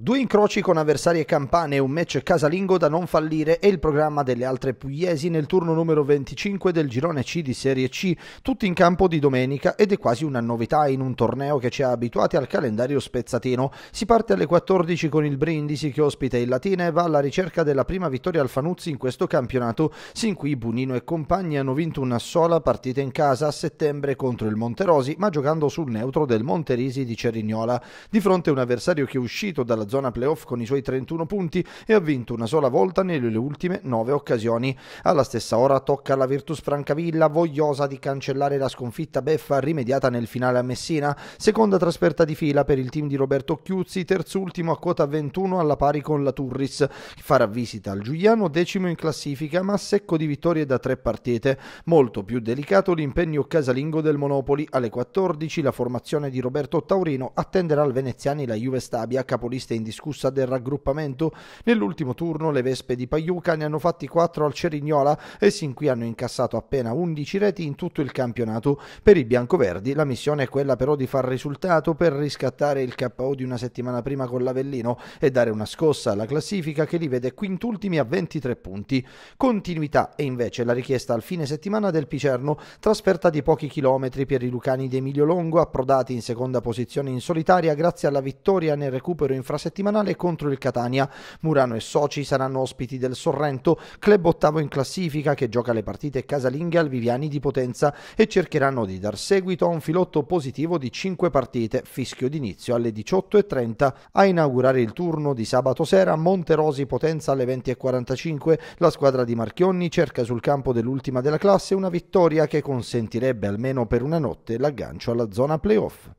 Due incroci con avversarie campane e un match casalingo da non fallire è il programma delle altre pugliesi nel turno numero 25 del girone C di Serie C, tutti in campo di domenica ed è quasi una novità in un torneo che ci ha abituati al calendario spezzatino. Si parte alle 14 con il Brindisi che ospita il Latina e va alla ricerca della prima vittoria al Fanuzzi in questo campionato, sin qui Bunino e compagni hanno vinto una sola partita in casa a settembre contro il Monterosi, ma giocando sul neutro del Monterisi di Cerignola. Di fronte a un avversario che è uscito dalla zona playoff con i suoi 31 punti e ha vinto una sola volta nelle ultime 9 occasioni. Alla stessa ora tocca alla Virtus Francavilla, vogliosa di cancellare la sconfitta beffa rimediata nel finale a Messina, seconda trasferta di fila per il team di Roberto Chiuzzi, terzultimo a quota 21 alla pari con la Turris, che farà visita al Giuliano, decimo in classifica ma secco di vittorie da tre partite. Molto più delicato l'impegno casalingo del Monopoli. Alle 14 la formazione di Roberto Taurino attenderà al Veneziani la Juve Stabia, capolista indiscussa del raggruppamento. Nell'ultimo turno le Vespe di Paiuca ne hanno fatti 4 al Cerignola e sin qui hanno incassato appena 11 reti in tutto il campionato. Per i biancoverdi la missione è quella però di far risultato per riscattare il KO di una settimana prima con l'Avellino e dare una scossa alla classifica che li vede quintultimi a 23 punti. Continuità è invece la richiesta al fine settimana del Picerno, trasferta di pochi chilometri per i Lucani di Emilio Longo, approdati in seconda posizione in solitaria grazie alla vittoria nel recupero infrasettivo settimanale contro il Catania. Murano e Soci saranno ospiti del Sorrento, club ottavo in classifica che gioca le partite casalinghe al Viviani di Potenza e cercheranno di dar seguito a un filotto positivo di 5 partite, fischio d'inizio alle 18.30. A inaugurare il turno di sabato sera Monterosi Potenza alle 20.45, la squadra di Marchionni cerca sul campo dell'ultima della classe una vittoria che consentirebbe almeno per una notte l'aggancio alla zona playoff.